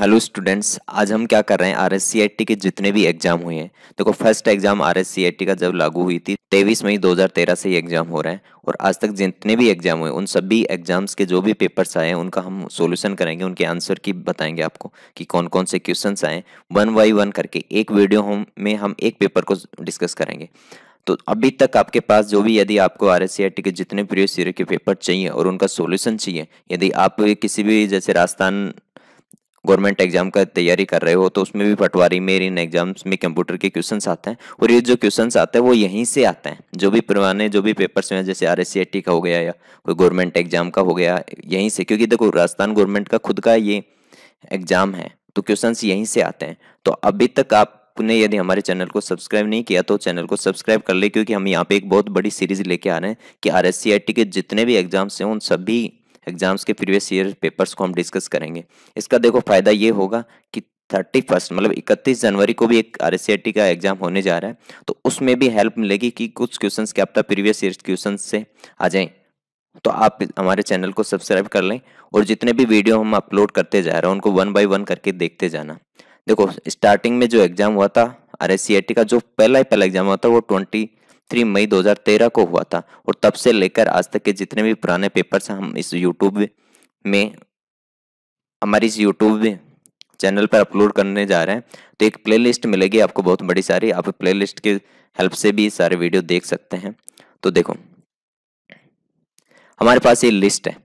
hello students आज हम क्या कर रहे हैं आर एस के जितने भी एग्जाम हुए हैं देखो फर्स्ट एग्जाम आर एस का जब लागू हुई थी तेईस मई 2013 से ये एग्जाम हो रहे हैं और आज तक जितने भी एग्जाम हुए उन सभी एग्जाम्स के जो भी पेपर्स आए हैं उनका हम सोल्यूशन करेंगे उनके आंसर की बताएंगे आपको कि कौन कौन से क्वेश्चन आए वन बाई वन करके एक वीडियो हम में हम एक पेपर को डिस्कस करेंगे तो अभी तक आपके पास जो भी यदि आपको आर एस के जितने प्रीवियस ईयर के पेपर चाहिए और उनका सोल्यूशन चाहिए यदि आप किसी भी जैसे राजस्थान गवर्नमेंट एग्जाम का तैयारी कर रहे हो तो उसमें भी पटवारी इन एग्जाम्स में कंप्यूटर के क्वेश्चन आते हैं और ये जो क्वेश्चन आते हैं वो यहीं से आते हैं जो भी पुराने जो भी पेपर्स में जैसे आर एस का हो गया या कोई गवर्नमेंट एग्जाम का हो गया यहीं से क्योंकि देखो राजस्थान गवर्नमेंट का खुद का ये एग्जाम है तो क्वेश्चन यहीं से आते हैं तो अभी तक आप आपने यदि हमारे चैनल को सब्सक्राइब नहीं किया तो चैनल को सब्सक्राइब कर ले क्योंकि हम यहाँ पे एक बहुत बड़ी सीरीज लेके आ रहे हैं कि आर के जितने भी एग्जाम्स हैं उन सभी एग्जाम्स के प्रीवियस ईयर पेपर्स को हम डिस्कस करेंगे इसका देखो फायदा ये होगा कि थर्टी फर्स्ट मतलब इकतीस जनवरी को भी एक आर का एग्जाम होने जा रहा है तो उसमें भी हेल्प मिलेगी कि कुछ क्वेश्चंस के आपका प्रीवियस ईयर क्वेश्चन से आ जाएं तो आप हमारे चैनल को सब्सक्राइब कर लें और जितने भी वीडियो हम अपलोड करते जा रहे हैं उनको वन बाय वन करके देखते जाना देखो स्टार्टिंग में जो एग्ज़ाम हुआ था आर का जो पहला ही पहला एग्ज़ाम हुआ था वो ट्वेंटी 3 मई 2013 को हुआ था और तब से लेकर आज तक के जितने भी पुराने पेपर्स हम इस यूट्यूब में हमारी इस यूट्यूब चैनल पर अपलोड करने जा रहे हैं तो एक प्लेलिस्ट मिलेगी आपको बहुत बड़ी सारी आप प्लेलिस्ट के हेल्प से भी सारे वीडियो देख सकते हैं तो देखो हमारे पास ये लिस्ट है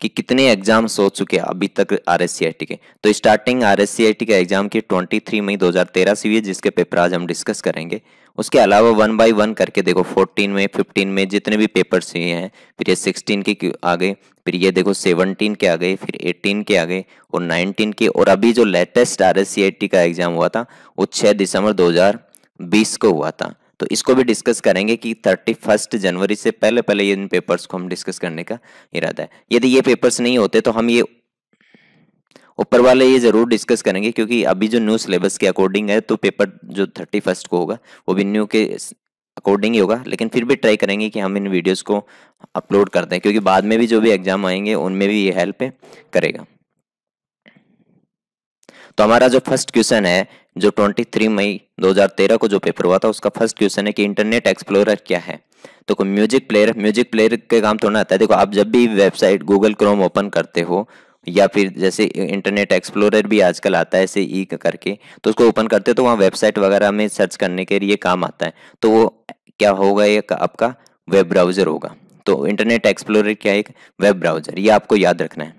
कि कितने एग्जाम्स हो चुके हैं अभी तक आर एस के तो स्टार्टिंग आर एस का एग्जाम की ट्वेंटी थ्री मई 2013 से हुई है जिसके पेपर आज हम डिस्कस करेंगे उसके अलावा वन बाई वन करके देखो फोर्टीन में फिफ्टीन में जितने भी पेपर्स हुए हैं फिर ये सिक्सटीन के आ गए फिर ये देखो सेवनटीन के आ गए फिर 18 के आ गए और नाइनटीन के और अभी जो लेटेस्ट आर का एग्जाम हुआ था वो छः दिसंबर दो को हुआ था तो इसको भी डिस्कस करेंगे कि थर्टी फर्स्ट जनवरी से पहले पहले इन पेपर्स को हम डिस्कस करने का इरादा है यदि ये पेपर्स नहीं होते तो हम ये ऊपर वाले ये जरूर डिस्कस करेंगे क्योंकि अभी जो न्यू सिलेबस के अकॉर्डिंग है तो पेपर जो थर्टी फर्स्ट को होगा वो भी न्यू के अकॉर्डिंग ही होगा लेकिन फिर भी ट्राई करेंगे कि हम इन वीडियोस को अपलोड कर दें क्योंकि बाद में भी जो भी एग्जाम आएंगे उनमें भी ये हेल्प करेगा तो हमारा जो फर्स्ट क्वेश्चन है जो 23 मई 2013 को जो पेपर हुआ था उसका फर्स्ट क्वेश्चन है कि इंटरनेट एक्सप्लोरर क्या है तो को म्यूजिक प्लेयर म्यूजिक प्लेयर के काम थोड़ा आता है देखो आप जब भी वेबसाइट गूगल क्रोम ओपन करते हो या फिर जैसे इंटरनेट एक्सप्लोरर भी आजकल आता है ऐसे ई करके तो उसको ओपन करते हो तो वहाँ वेबसाइट वगैरह में सर्च करने के लिए काम आता है तो वो क्या होगा ये आपका वेब ब्राउज़र होगा तो इंटरनेट एक्सप्लोरर क्या है एक वेब ब्राउज़र ये आपको याद रखना है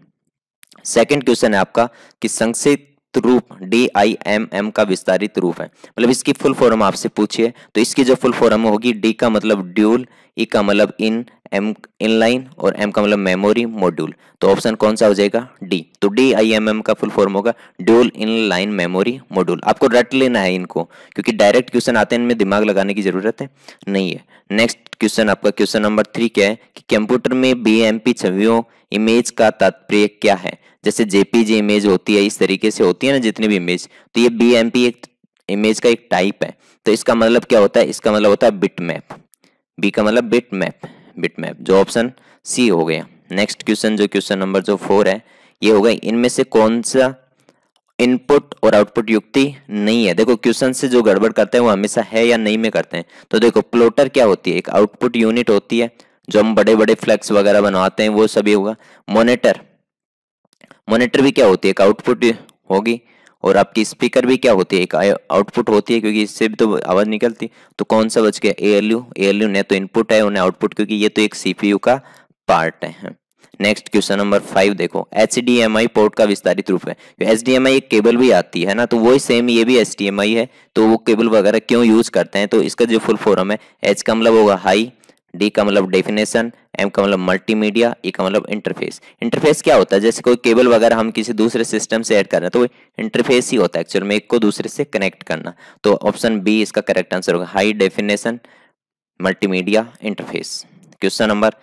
सेकंड क्वेश्चन है आपका कि संक्षिप्त रूप डी आई एम एम का विस्तारित रूप है मतलब इसकी फुल फॉर्म आपसे पूछिए तो इसकी जो फुल फॉर्म होगी डी का मतलब ड्यूल ई e का मतलब इन एम इनलाइन और एम का मतलब मेमोरी मॉड्यूल तो ऑप्शन कौन सा हो जाएगा डी तो डी आई एम एम का फुल फॉर्म होगा dual in line memory module आपको रट लेना है इनको क्योंकि डायरेक्ट क्वेश्चन आते हैं इनमें दिमाग लगाने की जरूरत है नहीं है नेक्स्ट क्वेश्चन आपका क्वेश्चन नंबर थ्री क्या है कि कंप्यूटर में बी एम पी छवियों इमेज का तात्पर्य क्या है जैसे जेपीजी इमेज होती है इस तरीके से होती है ना जितनी भी इमेज तो ये बी एक इमेज का एक टाइप है तो इसका मतलब क्या होता है इसका मतलब होता है बिट मैप बी का मतलब बिट मैप बिट मैप जो ऑप्शन सी हो गया नेक्स्ट क्वेश्चन जो क्वेश्चन नंबर जो फोर है ये हो गया इनमें से कौन सा इनपुट और आउटपुट युक्ति नहीं है देखो क्वेश्चन से जो गड़बड़ करते हैं वो हमेशा है या नहीं में करते हैं तो देखो प्लोटर क्या होती है एक आउटपुट यूनिट होती है जो हम बड़े बड़े फ्लैक्स वगैरह बनवाते हैं वो सभी होगा मोनिटर मॉनिटर भी क्या होती है एक आउटपुट होगी और आपकी स्पीकर भी क्या होती है एक आउटपुट होती है क्योंकि इससे भी तो आवाज़ निकलती तो कौन सा बच गया A L U A L U ने तो इनपुट है उन्हें आउटपुट क्योंकि ये तो एक सी यू का पार्ट है नेक्स्ट क्वेश्चन नंबर फाइव देखो H D M I port का विस्तारित रूप है एच डी एम आई एक केबल भी आती है ना तो वही सेम ये भी एच डी एम आई है तो वो केबल वगैरह क्यों यूज करते हैं तो इसका जो फुल फॉर्म है एच का मतलब होगा हाई डी का मतलब डेफिनेशन एम का मतलब मल्टीमीडिया ई e का मतलब इंटरफेस इंटरफेस क्या होता है जैसे कोई केबल वगैरह हम किसी दूसरे सिस्टम से ऐड कर रहे हैं तो वो इंटरफेस ही होता है एक्चुअल में एक को दूसरे से कनेक्ट करना तो ऑप्शन बी इसका करेक्ट आंसर होगा high definition multimedia interface question number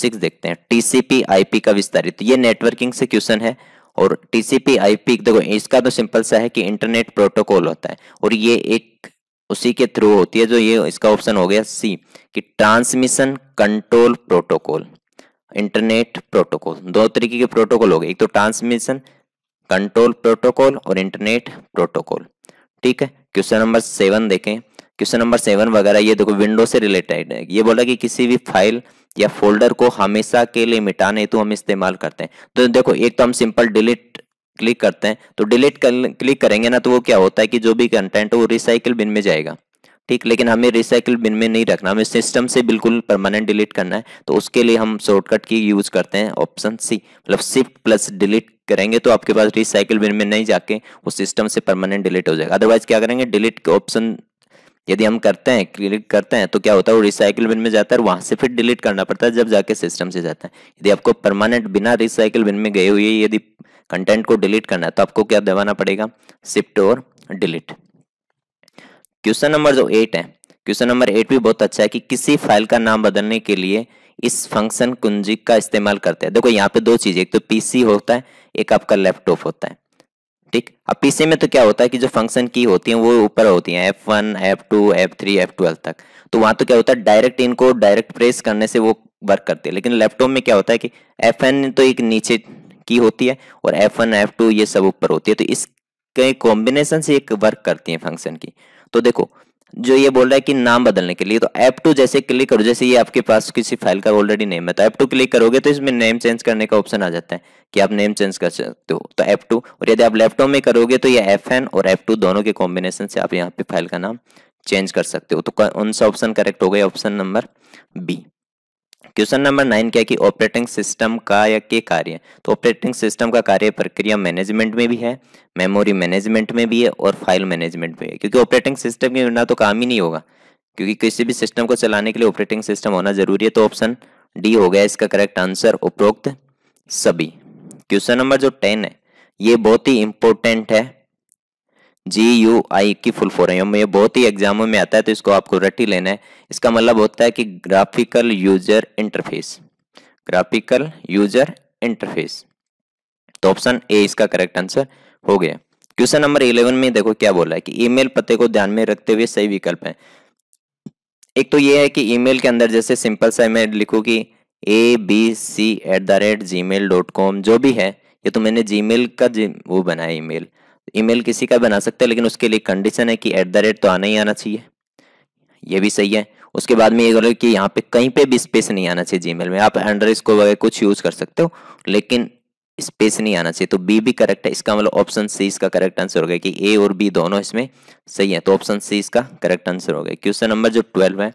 six देखते हैं टीसीपी आईपी का विस्तारित ये नेटवर्किंग से क्वेश्चन है और टीसीपी आईपी देखो इसका तो सिंपल सा है कि इंटरनेट प्रोटोकॉल होता है और ये एक उसी के थ्रू होती है जो ये इसका ऑप्शन हो गया सी कि transmission control protocol internet protocol दो तरीके के प्रोटोकॉल हो गए एक तो ट्रांसमिशन कंट्रोल प्रोटोकॉल और इंटरनेट प्रोटोकॉल ठीक है क्वेश्चन नंबर सेवन देखें क्वेश्चन नंबर सेवन वगैरह ये देखो विंडो से रिलेटेड है ये बोला कि किसी भी फाइल या फोल्डर को हमेशा के लिए मिटाने हेतु हम इस्तेमाल करते हैं तो देखो एक तो हम सिंपल डिलीट क्लिक करते हैं तो डिलीट कर, क्लिक करेंगे ना तो वो क्या होता है कि जो भी कंटेंट है वो रिसाइकिल बिन में जाएगा ठीक लेकिन हमें रिसाइकिल बिन में नहीं रखना हमें सिस्टम से बिल्कुल परमानेंट डिलीट करना है तो उसके लिए हम शॉर्टकट की यूज करते हैं ऑप्शन सी मतलब शिफ्ट प्लस डिलीट करेंगे तो आपके पास रिसाइकिल बिन में नहीं जाके वो सिस्टम से परमानेंट डिलीट हो जाएगा अदरवाइज क्या करेंगे डिलीट ऑप्शन यदि हम करते हैं क्लिक करते हैं तो क्या होता है वो रिसाइकिल बिन में जाता है और वहां से फिर डिलीट करना पड़ता है जब जाके सिस्टम से जाता है यदि आपको परमानेंट बिना रिसाइकिल बिन में गए हुए यदि कंटेंट को डिलीट करना है तो आपको क्या दबाना पड़ेगा शिफ्ट और डिलीट क्वेश्चन नंबर जो एट है क्वेश्चन नंबर एट भी बहुत अच्छा है कि किसी फाइल का नाम बदलने के लिए इस फंक्शन कुंजी का इस्तेमाल करते हैं देखो यहाँ पे दो चीजें एक तो पीसी होता है एक आपका लैपटॉप होता है ठीक अब पीसी में तो क्या होता है कि जो फंक्शन की होती है वो ऊपर होती है F one F two F three F twelve तक तो वहां तो क्या होता है डायरेक्ट इनको डायरेक्ट प्रेस करने से वो वर्क करती है लेकिन लैपटॉप में क्या होता है कि एफ एन तो एक नीचे की होती है और एफ वन एफ टू ये सब ऊपर होती है तो इसके कॉम्बिनेशन से एक वर्क करती है फंक्शन की तो देखो जो ये बोल रहा है कि नाम बदलने के लिए तो एफ टू जैसे क्लिक करो जैसे ये आपके पास किसी फाइल का ऑलरेडी नेम है तो एफ टू क्लिक करोगे तो इसमें नेम चेंज करने का ऑप्शन आ जाता है कि आप नेम चेंज कर सकते हो तो एफ टू और यदि आप लैपटॉप में करोगे तो ये एफ एन और एफ टू दोनों के कॉम्बिनेशन से आप यहाँ पे फाइल का नाम चेंज कर सकते हो तो कौन सा ऑप्शन करेक्ट हो गया option number B question number nine क्या कि ऑपरेटिंग सिस्टम का या के कार्य तो ऑपरेटिंग सिस्टम का कार्य प्रक्रिया मैनेजमेंट में भी है मेमोरी मैनेजमेंट में भी है और फाइल मैनेजमेंट में है क्योंकि ऑपरेटिंग सिस्टम के बिना तो काम ही नहीं होगा क्योंकि किसी भी सिस्टम को चलाने के लिए ऑपरेटिंग सिस्टम होना जरूरी है तो ऑप्शन डी हो गया इसका करेक्ट आंसर उपरोक्त सभी क्वेश्चन नंबर जो टेन है ये बहुत ही इंपॉर्टेंट है जी यू आई की फुल फॉर्म है ये बहुत ही एग्जामों में आता है तो इसको आपको रटी लेना है इसका मतलब होता है कि graphical user interface graphical user interface तो ऑप्शन ए इसका करेक्ट आंसर हो गया क्वेश्चन नंबर इलेवन में देखो क्या बोला है कि ईमेल पते को ध्यान में रखते हुए सही विकल्प है एक तो ये है कि ईमेल के अंदर जैसे सिंपल सा मैं लिखू कि A B C at the rate Gmail dot com जो भी है ये तो मैंने जी मेल का जी वो बनाया ई मेल ईमेल किसी का बना सकते हैं लेकिन उसके लिए कंडीशन है कि एट द रेट तो आना ही आना चाहिए ये भी सही है उसके बाद में ये बोलो कि यहाँ पे कहीं पे भी स्पेस नहीं आना चाहिए जीमेल में आप अंडर इसको वगैरह कुछ यूज कर सकते हो लेकिन स्पेस नहीं आना चाहिए तो बी भी करेक्ट है इसका मतलब ऑप्शन सी इसका करेक्ट आंसर हो गया कि ए और बी दोनों इसमें सही है तो ऑप्शन सी इसका करेक्ट आंसर हो गया क्वेश्चन नंबर जो ट्वेल्व है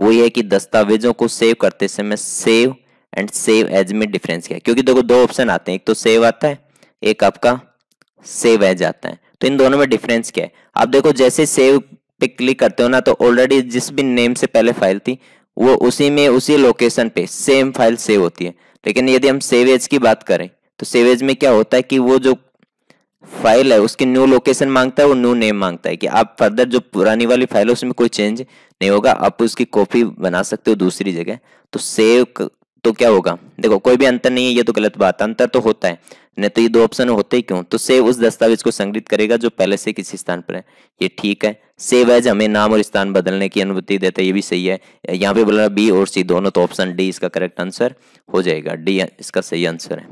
वो ये है कि दस्तावेजों को सेव करते समय सेव एंड सेव एज में डिफरेंस क्या क्योंकि देखो दो ऑप्शन आते हैं एक तो सेव आता है एक आपका सेव है जाता है तो इन दोनों में डिफरेंस क्या है आप देखो जैसे सेव पे क्लिक करते हो ना तो ऑलरेडी जिस भी नेम से पहले फाइल थी वो उसी में उसी लोकेशन पे सेम फाइल सेव होती है लेकिन यदि हम सेवेज की बात करें तो सेवेज में क्या होता है कि वो जो फाइल है उसकी न्यू लोकेशन मांगता है वो न्यू नेम मांगता है कि आप फर्दर जो पुरानी वाली फाइल है उसमें कोई चेंज नहीं होगा आप उसकी कॉपी बना सकते हो दूसरी जगह तो सेव तो क्या होगा देखो कोई भी अंतर नहीं है ये तो गलत बात अंतर तो होता है नहीं तो ये दो ऑप्शन होते क्यों तो सेव उस दस्तावेज को संग्रहित करेगा जो पहले से किसी स्थान पर है ये ठीक है सेव एज हमें नाम और स्थान बदलने की अनुमति देता है ये भी सही है यहाँ पे बोला बी और सी दोनों तो ऑप्शन डी इसका करेक्ट आंसर हो जाएगा डी इसका सही आंसर है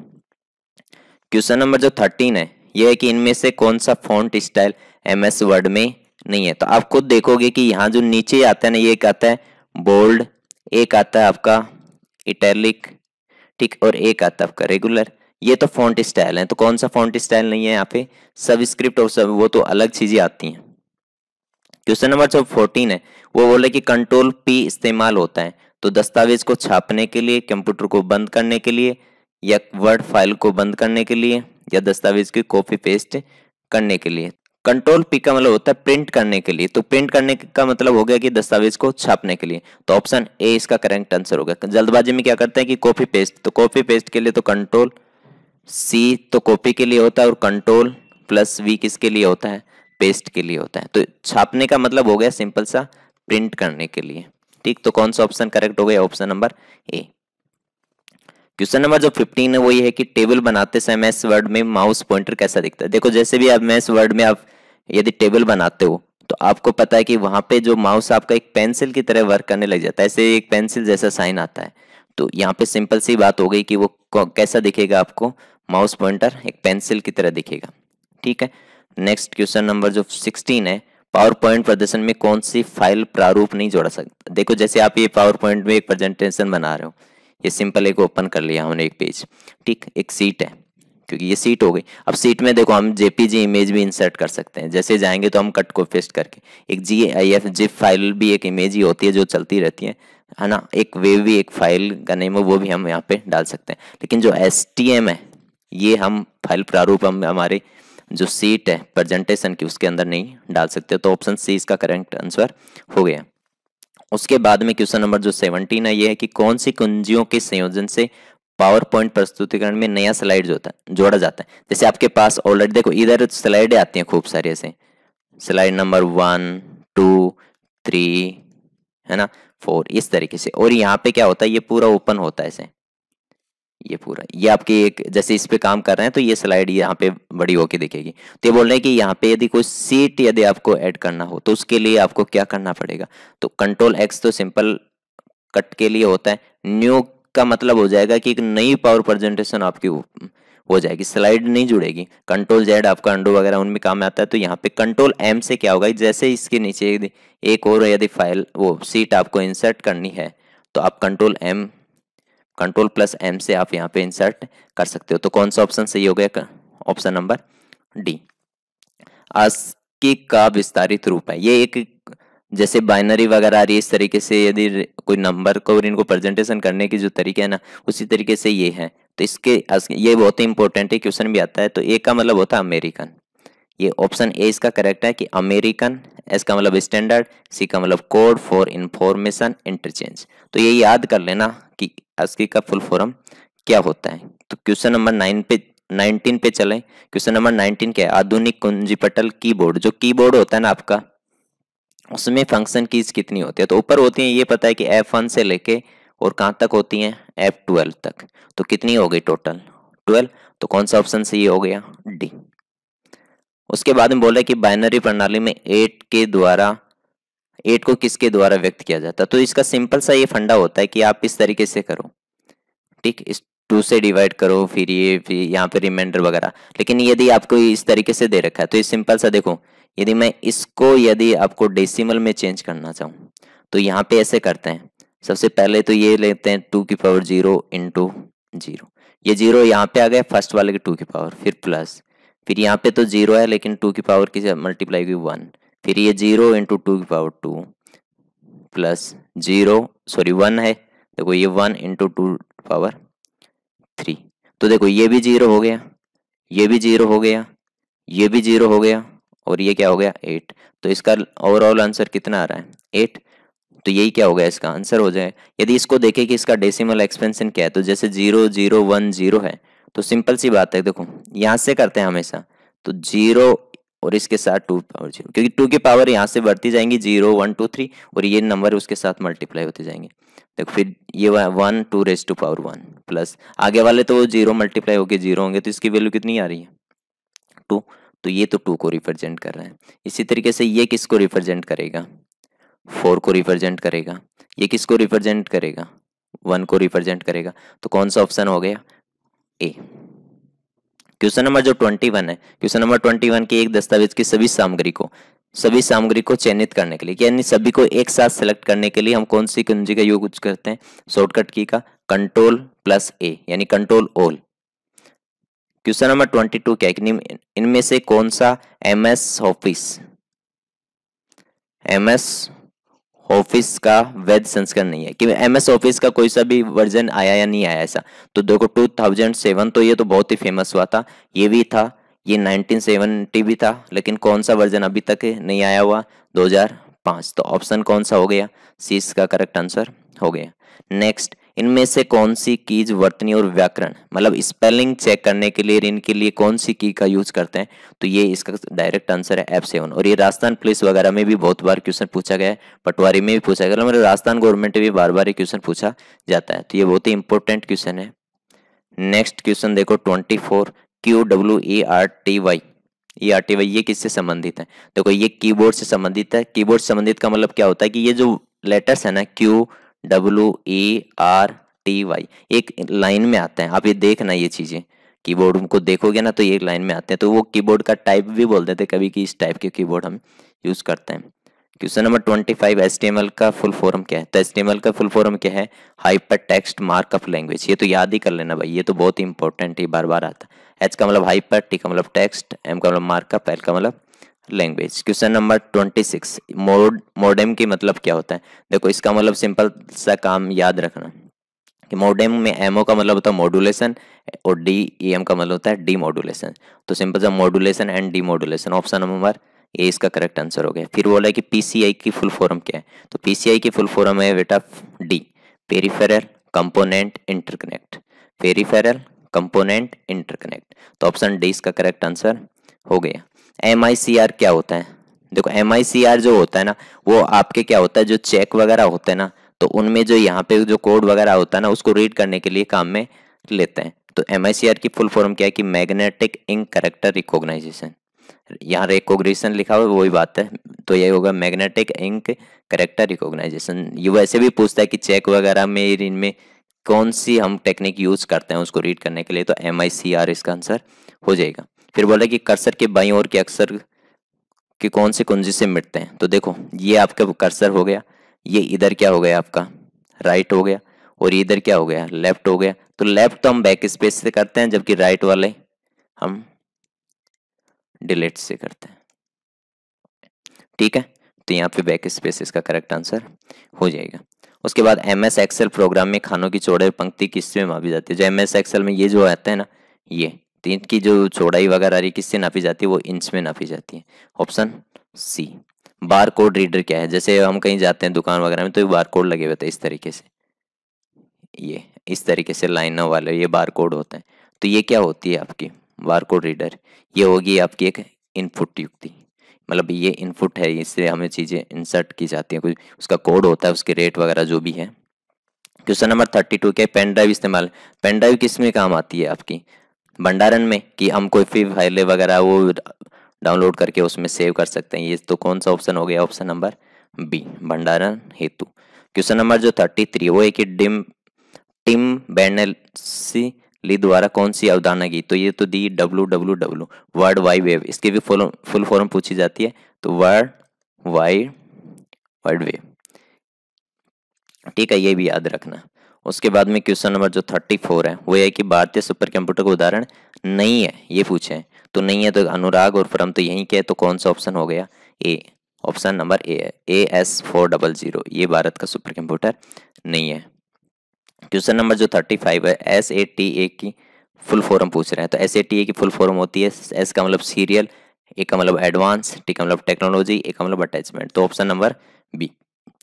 क्वेश्चन नंबर जो थर्टीन है यह है कि इनमें से कौन सा font style M S word में नहीं है तो आप खुद देखोगे कि यहाँ जो नीचे आता है ना ये एक आता है बोल्ड एक आता है आपका इटैलिक ठीक और एक आता है आपका रेगुलर ये तो फॉन्ट स्टाइल है तो कौन सा फॉन्ट स्टाइल नहीं है यहाँ पे सब स्क्रिप्ट और सब वो तो अलग चीज़ें आती हैं क्वेश्चन नंबर जो फोर्टीन है वो बोले कि कंट्रोल पी इस्तेमाल होता है तो दस्तावेज को छापने के लिए कंप्यूटर को बंद करने के लिए या वर्ड फाइल को बंद करने के लिए या दस्तावेज की कॉपी पेस्ट करने के लिए कंट्रोल पी का मतलब होता है प्रिंट करने के लिए तो प्रिंट करने का मतलब हो गया कि दस्तावेज को छापने के लिए तो ऑप्शन ए इसका करेक्ट आंसर होगा जल्दबाजी में क्या करते हैं कि कॉपी पेस्ट तो कॉपी पेस्ट के लिए तो कंट्रोल सी तो कॉपी के लिए होता है और कंट्रोल प्लस वी किसके लिए होता है पेस्ट के लिए होता है तो छापने का मतलब हो गया सिंपल सा प्रिंट करने के लिए ठीक तो कौन सा ऑप्शन करेक्ट हो गया option number A question number जो 15 है वो ये है कि टेबल बनाते समय मैथ्स वर्ड में माउस पॉइंटर कैसा दिखता है देखो जैसे भी आप मैस वर्ड में आप यदि टेबल बनाते हो तो आपको पता है कि वहां पे जो माउस आपका एक पेंसिल की तरह वर्क करने लग जाता है ऐसे एक पेंसिल जैसा साइन आता है तो यहाँ पे सिंपल सी बात हो गई कि वो कैसा दिखेगा आपको माउस पॉइंटर एक पेंसिल की तरह दिखेगा ठीक है नेक्स्ट क्वेश्चन नंबर जो सिक्सटीन है पावर पॉइंट प्रदर्शन में कौन सी फाइल प्रारूप नहीं जोड़ा सकता देखो जैसे आप ये पावर पॉइंट में एक प्रेजेंटेशन बना रहे हो ये सिंपल एक ओपन कर लिया हमने एक पेज ठीक एक सीट है क्योंकि ये सीट हो गई अब सीट में देखो हम जेपीजी इमेज भी इंसर्ट कर सकते हैं जैसे जाएंगे तो हम कट को फेस्ट करके एक G I F zip file भी एक इमेज ही होती है जो चलती रहती है है ना एक वेव भी एक फाइल का नेम हो वो भी हम यहाँ पे डाल सकते हैं लेकिन जो एस टी एम है ये हम फाइल प्रारूप हम हमारे जो सीट है प्रेजेंटेशन की उसके अंदर नहीं डाल सकते तो ऑप्शन सी इसका करेक्ट आंसर हो गया उसके बाद में क्वेश्चन नंबर जो सेवनटीन है ये है कि कौन सी कुंजियों के संयोजन से पावर पॉइंट प्रस्तुतिकरण में नया स्लाइड जो होता है जोड़ा जाता है जैसे आपके पास ऑलरेडी देखो इधर स्लाइडें आती हैं खूब सारे ऐसे slide number one two three है ना फोर इस तरीके से और यहाँ पे क्या होता है ये पूरा ओपन होता है ऐसे ये पूरा ये आपकी एक जैसे इस पे काम कर रहे हैं तो ये स्लाइड यहाँ पे बड़ी होके दिखेगी तो ये बोल रहे हैं कि यहाँ पे यदि कोई सीट यदि आपको ऐड करना हो तो उसके लिए आपको क्या करना पड़ेगा तो कंट्रोल एक्स तो सिंपल कट के लिए होता है न्यू का मतलब हो जाएगा कि एक नई पावर प्रेजेंटेशन आपकी हो जाएगी स्लाइड नहीं जुड़ेगी कंट्रोल जेड आपका अंडो वगैरह उनमें काम आता है तो यहाँ पे कंट्रोल एम से क्या होगा जैसे इसके नीचे एक और यदि फाइल वो सीट आपको इंसर्ट करनी है तो आप control M control plus M से आप यहाँ पे इंसर्ट कर सकते हो तो कौन सा ऑप्शन सही हो गया ऑप्शन नंबर डी आस्की का विस्तारित रूप है ये एक जैसे बाइनरी वगैरह आ रही है इस तरीके से यदि कोई नंबर को और इनको प्रेजेंटेशन करने की जो तरीके है ना उसी तरीके से ये है तो इसके ये बहुत ही इंपॉर्टेंट है क्वेश्चन भी आता है तो ए का मतलब होता है अमेरिकन ये ऑप्शन ए इसका करेक्ट है कि अमेरिकन एस का मतलब स्टैंडर्ड सी का मतलब कोड फॉर इंफॉर्मेशन इंटरचेंज तो ये याद कर लेना कि अस्की का फुल फॉर्म क्या होता है तो क्वेश्चन नंबर नाइन पे नाइनटीन पे चले क्वेश्चन नंबर नाइनटीन क्या है आधुनिक कुंजीपटल कीबोर्ड जो कीबोर्ड होता है ना आपका उसमें फंक्शन कीज कितनी होती है तो ऊपर होती है ये पता है कि एफ वन से लेके और कहाँ तक होती हैं एफ ट्वेल्व तक तो कितनी हो गई टोटल ट्वेल्व तो कौन सा ऑप्शन से ये हो गया डी उसके बाद में बोला कि बाइनरी प्रणाली में एट के द्वारा एट को किसके द्वारा व्यक्त किया जाता तो इसका सिंपल सा ये फंडा होता है कि आप इस तरीके से करो ठीक इस टू से डिवाइड करो फिर ये फिर यहाँ पे रिमाइंडर वगैरह लेकिन यदि आपको इस तरीके से दे रखा है तो ये सिंपल सा देखो यदि मैं इसको यदि आपको डेसिमल में चेंज करना चाहूँ तो यहाँ पे ऐसे करते हैं सबसे पहले तो ये लेते हैं टू की पावर जीरो इंटू जीरो ये जीरो यहाँ पे आ गए फर्स्ट वाले के टू की पावर फिर प्लस फिर यहाँ पे तो जीरो है लेकिन टू की पावर की मल्टीप्लाई हुई वन फिर ये जीरो इंटू टू की power two plus zero sorry one है देखो ये one into two power three तो देखो ये भी जीरो हो गया ये भी जीरो हो गया ये भी जीरो हो गया और ये क्या हो गया एट तो इसका ओवरऑल आंसर कितना आ रहा है एट तो यही क्या हो गया इसका आंसर हो जाए यदि इसको देखे कि इसका डेसिमल एक्सपेंशन क्या है तो जैसे जीरो जीरो वन जीरो है तो सिंपल सी बात है देखो यहाँ से करते हैं हमेशा तो जीरो और इसके साथ टू पावर जीरो क्योंकि टू की पावर यहाँ से बढ़ती जाएंगी जीरो वन टू थ्री और ये नंबर उसके साथ मल्टीप्लाई होते जाएंगे देखो फिर ये one two raise two power one plus आगे वाले तो वो जीरो मल्टीप्लाई होकर जीरो होंगे तो इसकी वैल्यू कितनी आ रही है टू तो ये तो टू को रिप्रेजेंट कर रहा है इसी तरीके से ये किसको रिप्रेजेंट करेगा फोर को रिप्रेजेंट करेगा ये किसको रिप्रेजेंट करेगा वन को रिप्रेजेंट करेगा तो कौन सा ऑप्शन हो गया ए क्वेश्चन नंबर जो ट्वेंटी वन है क्वेश्चन नंबर ट्वेंटी वन की एक दस्तावेज की सभी सामग्री को सभी सामग्री को चयनित करने के लिए यानी सभी को एक साथ सेलेक्ट करने के लिए हम कौन सी कुंजी का यूज करते हैं शॉर्टकट की का कंट्रोल प्लस ए यानी कंट्रोल ओल क्वेश्चन नंबर ट्वेंटी टू क्या है इनमें से कौन सा M S office M S office का वैध संस्करण नहीं है कि एम एस ऑफिस का कोई सा भी वर्जन आया या नहीं आया ऐसा तो देखो टू थाउजेंड सेवन तो ये तो बहुत ही फेमस हुआ था ये भी था ये नाइनटीन सेवेंटी भी था लेकिन कौन सा वर्जन अभी तक नहीं आया हुआ दो हजार पाँच तो ऑप्शन कौन सा हो गया सी इसका करेक्ट आंसर हो गया नेक्स्ट इनमें से कौन सी कीज वर्तनी और व्याकरण मतलब स्पेलिंग चेक करने के लिए इनके लिए कौन सी की का यूज करते हैं तो ये इसका डायरेक्ट आंसर है एफ सेवन और ये राजस्थान पुलिस वगैरह में भी बहुत बार क्वेश्चन पूछा गया है पटवारी में भी पूछा गया मतलब राजस्थान गवर्नमेंट में भी बार बार ये क्वेश्चन पूछा जाता है तो ये बहुत ही इंपॉर्टेंट क्वेश्चन है नेक्स्ट क्वेश्चन देखो twenty four Q W E R T Y E R T Y ये किससे संबंधित है देखो ये कीबोर्ड से संबंधित है कीबोर्ड से संबंधित का मतलब क्या होता है कि ये जो लेटर्स है ना Q W A R T Y एक लाइन में आते हैं आप ये देखना ये चीज़ें कीबोर्ड को देखोगे ना तो ये लाइन में आते हैं तो वो कीबोर्ड का टाइप भी बोल देते कभी कि इस टाइप के कीबोर्ड हम यूज़ करते हैं question number twenty five S का फुल फॉर्म क्या है तो एस का फुल फॉर्म क्या है हाइपर टेक्स्ट मार्कअप लैंग्वेज ये तो याद ही कर लेना भाई ये तो बहुत ही इंपॉर्टेंट है बार बार आता है एच का मतलब हाइपर टी का मतलब टेक्स्ट एम का मतलब मार्कअप एल का मतलब language question number twenty six mode modem की मतलब क्या होता है देखो इसका मतलब सिंपल सा काम याद रखना कि मोडेम में एमओ का मतलब होता है मॉड्यूलेशन और डी ई एम का मतलब होता है डी मॉड्यूलेशन तो सिंपल सा modulation and demodulation option number A इसका करेक्ट आंसर हो गया फिर बोला है कि पीसीआई की फुल फॉर्म क्या है तो पीसीआई की फुल फॉर्म है बेटा D peripheral component interconnect peripheral component interconnect तो ऑप्शन डी इसका करेक्ट आंसर हो गया एम क्या होता है देखो एम जो होता है ना वो आपके क्या होता है जो चेक वगैरह होते हैं ना तो उनमें जो यहाँ पे जो कोड वगैरह होता है ना उसको रीड करने के लिए काम में लेते हैं तो एम की फुल फॉर्म क्या है कि मैग्नेटिक इंक करेक्टर रिकोगनाइजेशन यहाँ रिकॉग्निशन लिखा हुआ वही बात है तो यही होगा मैग्नेटिक इंक करेक्टर रिकोगनाइजेशन ये वैसे भी पूछता है कि चेक वगैरह में इनमें कौन सी हम टेक्निक यूज करते हैं उसको रीड करने के लिए तो एम इसका आंसर हो जाएगा फिर बोला कि कर्सर के बाई और के अक्सर के कौन से कुंजी से मिटते हैं तो देखो ये आपका कर्सर हो गया ये इधर क्या हो गया आपका राइट हो गया और इधर क्या हो गया लेफ्ट हो गया तो लेफ्ट तो हम बैक स्पेस से करते हैं जबकि राइट वाले हम डिलीट से करते हैं ठीक है तो यहाँ पे बैक स्पेस इसका करेक्ट आंसर हो जाएगा उसके बाद एम एस एक्सएल प्रोग्राम में खानों की चौड़े पंक्ति किस में मापी जाती है जो एम एस एक्सएल में ये जो आते हैं ना ये तो इनकी जो चौड़ाई वगैरह रही किससे नापी जाती है वो इंच में नापी जाती है option C bar code reader क्या है जैसे हम कहीं जाते हैं दुकान वगैरह में तो बार कोड लगे हुए थे इस तरीके से ये इस तरीके से लाइनों वाले ये बार कोड होते हैं तो ये क्या होती है आपकी बार कोड रीडर ये होगी आपकी एक इनपुट युक्ति मतलब ये इनपुट है इससे हमें चीज़ें इंसर्ट की जाती हैं कुछ उसका कोड होता है उसके रेट वगैरह जो भी है क्वेश्चन नंबर थर्टी टू क्या पेन ड्राइव इस्तेमाल पेन ड्राइव किस में काम आती है आपकी भंडारण में कि हम कोई फ्री फाइलें वगैरह वो डाउनलोड करके उसमें सेव कर सकते हैं ये तो कौन सा ऑप्शन हो गया ऑप्शन नंबर बी भंडारण हेतु क्वेश्चन नंबर जो थर्टी थ्री वो है कि डिम टिम बैनसी ली द्वारा कौन सी अवधारणा की तो ये तो the W W W world wide web इसकी भी फुल फुल फॉर्म पूछी जाती है तो वर्ल्ड वाइड वर्ल्ड वेब ठीक है ये भी याद रखना उसके बाद में क्वेश्चन नंबर जो थर्टी फोर है वो है कि भारतीय सुपर कंप्यूटर का उदाहरण नहीं है ये पूछें तो नहीं है तो अनुराग और परम तो यहीं के तो कौन सा ऑप्शन हो गया ए ऑप्शन नंबर ए है A S four double zero ये भारत का सुपर कंप्यूटर नहीं है क्वेश्चन नंबर जो थर्टी फाइव है एस ए टी ए की फुल फॉर्म पूछ रहे हैं तो एस ए टी ए की फुल फॉर्म होती है एस का मतलब सीरियल ए का मतलब एडवांस टी का मतलब टेक्नोलॉजी ए का मतलब अटैचमेंट तो option number B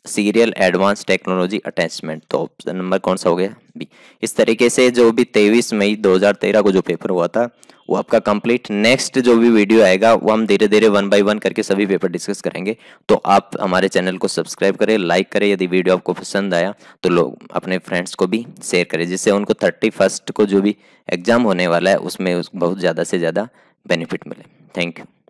serial advance technology attachment तो ऑप्शन नंबर कौन सा हो गया बी इस तरीके से जो भी 23 मई 2013 को जो पेपर हुआ था वो आपका कंप्लीट नेक्स्ट जो भी वीडियो आएगा वो हम धीरे धीरे वन बाय वन करके सभी पेपर डिस्कस करेंगे तो आप हमारे चैनल को सब्सक्राइब करें लाइक करें यदि वीडियो आपको पसंद आया तो लोग अपने फ्रेंड्स को भी शेयर करें जिससे उनको थर्टी फर्स्ट को जो भी एग्जाम होने वाला है उसमें उस बहुत ज़्यादा से ज़्यादा बेनिफिट मिले थैंक यू